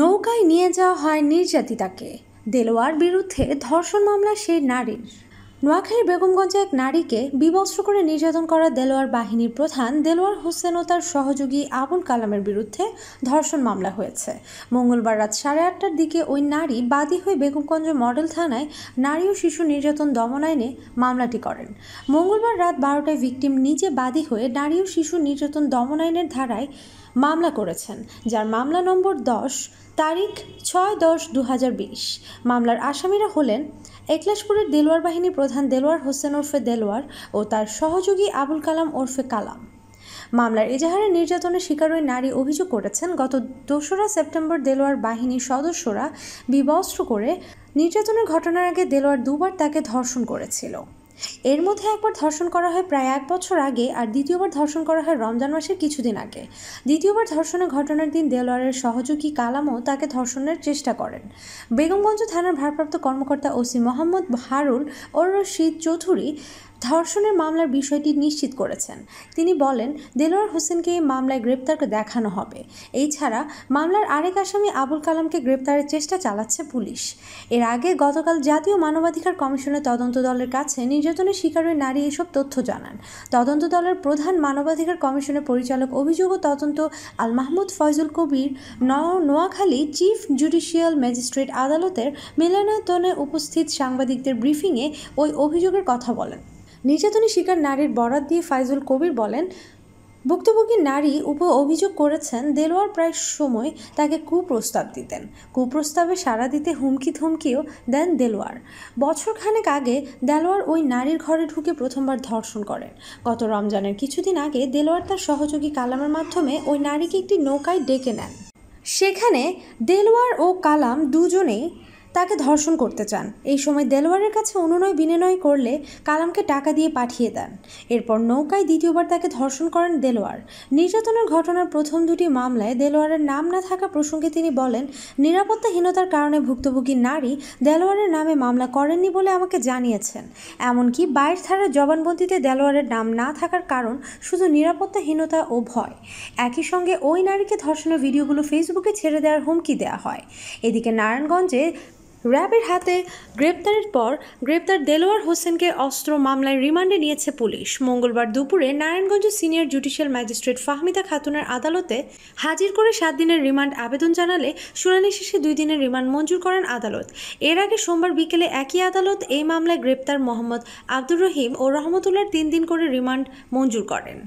নৌকায় নিয়ে যাওয়া হয় নির্যাতিতাকে দেলোয়ার বিরুদ্ধে ধর্ষণ মামলা সেই নারীর নোয়াখালীর বেগমগঞ্জে এক নারীকে বিবস্ত্র করে নির্যাতন করা দেলোয়ার বাহিনীর প্রধান দেলোয়ার হোসেন ও তার সহযোগী আবুল কালামের বিরুদ্ধে ধর্ষণ মামলা হয়েছে মঙ্গলবার রাত সাড়ে আটটার দিকে ওই নারী বাদী হয়ে বেগমগঞ্জ মডেল থানায় নারী ও শিশু নির্যাতন দমন আইনে মামলাটি করেন মঙ্গলবার রাত বারোটায় ভিকটিম নিজে বাদী হয়ে নারী ও শিশু নির্যাতন দমন আইনের ধারায় মামলা করেছেন যার মামলা নম্বর দশ তারিখ ছয় দশ দু মামলার আসামিরা হলেন একলাশপুরের দেলোয়ার বাহিনী প্রধান দেলোয়ার হোসেন ওরফে দেলোয়ার ও তার সহযোগী আবুল কালাম ওরফে কালাম মামলার এজাহারে নির্যাতনের শিকার ওই নারী অভিযোগ করেছেন গত দোসরা সেপ্টেম্বর দেলোয়ার বাহিনীর সদস্যরা বিবস্ত্র করে নির্যাতনের ঘটনার আগে দেলোয়ার দুবার তাকে ধর্ষণ করেছিল এর মধ্যে একবার ধর্ষণ করা হয় প্রায় এক বছর আগে আর দ্বিতীয়বার ধর্ষণ করা হয় রমজান মাসের কিছুদিন আগে দ্বিতীয়বার ধর্ষণের ঘটনার দিন দেলোয়ারের সহযোগী কালামও তাকে ধর্ষণের চেষ্টা করেন বেগমগঞ্জ থানার ভারপ্রাপ্ত কর্মকর্তা ওসি মোহাম্মদ হারুন ওর রশিদ চৌধুরী ধর্ষণের মামলার বিষয়টি নিশ্চিত করেছেন তিনি বলেন দেলোয়ার হোসেনকে এই মামলায় গ্রেপ্তার দেখানো হবে এই ছাড়া মামলার আরেক আসামি আবুল কালামকে গ্রেপ্তারের চেষ্টা চালাচ্ছে পুলিশ এর আগে গতকাল জাতীয় মানবাধিকার কমিশনের তদন্ত দলের কাছে নির্যাতনের শিকার হয়ে নারী এসব তথ্য জানান তদন্ত দলের প্রধান মানবাধিকার কমিশনের পরিচালক অভিযোগ ও তদন্ত Al Mahmud Foyzul Kabir Noakhali chief judicial magistrate আদালতের মিলনায়তনে উপস্থিত সাংবাদিকদের ব্রিফিংয়ে ওই অভিযোগের কথা বলেন নির্যাতনের শিকার নারীর বরাত দিয়ে ফাইজুল কবির বলেন ভুক্তভোগী নারী উপ অভিযোগ করেছেন দেলোয়ার প্রায় সময় তাকে কুপ্রস্তাব দিতেন কুপ্রস্তাবে সাড়া দিতে হুমকি থমকিও দেন দেলোয়ার বছরখানেক আগে দেলোয়ার ওই নারীর ঘরে ঢুকে প্রথমবার ধর্ষণ করেন গত রমজানের কিছুদিন আগে দেলোয়ার তার সহযোগী কালামের মাধ্যমে ওই নারীকে একটি নৌকায় ডেকে নেন সেখানে দেলোয়ার ও কালাম দুজনেই তাকে ধর্ষণ করতে চান এই সময় দেলোয়ারের কাছে অনুনয় বিনয় করলে কালামকে টাকা দিয়ে পাঠিয়ে দেন এরপর নৌকায় দ্বিতীয়বার তাকে ধর্ষণ করেন দেলোয়ার নির্যাতনের ঘটনার প্রথম দুটি মামলায় দেলোয়ারের নাম না থাকা প্রসঙ্গে তিনি বলেন নিরাপত্তাহীনতার কারণে ভুক্তভোগী নারী দেলোয়ারের নামে মামলা করেননি বলে আমাকে জানিয়েছেন এমনকি বাইশ ধারার জবানবন্দিতে দেলোয়ারের নাম না থাকার কারণ শুধু নিরাপত্তাহীনতা ও ভয় একই সঙ্গে ওই নারীকে ধর্ষণের ভিডিওগুলো ফেসবুকে ছেড়ে দেওয়ার হুমকি দেওয়া হয় এদিকে নারায়ণগঞ্জে র্যাবের হাতে গ্রেপ্তারের পর গ্রেপ্তার দেলোয়ার হোসেনকে অস্ত্র মামলায় রিমান্ডে নিয়েছে পুলিশ মঙ্গলবার দুপুরে Narayanganj senior judicial magistrate Fahmida খাতুনের আদালতে হাজির করে সাত দিনের রিমান্ড আবেদন জানালে শুনানি শেষে দুই দিনের রিমান্ড মঞ্জুর করেন আদালত এর আগে সোমবার বিকেলে একই আদালত এই মামলায় গ্রেপ্তার মোহাম্মদ আব্দুর রহিম ও রহমতুল্লার তিন দিন করে রিমান্ড মঞ্জুর করেন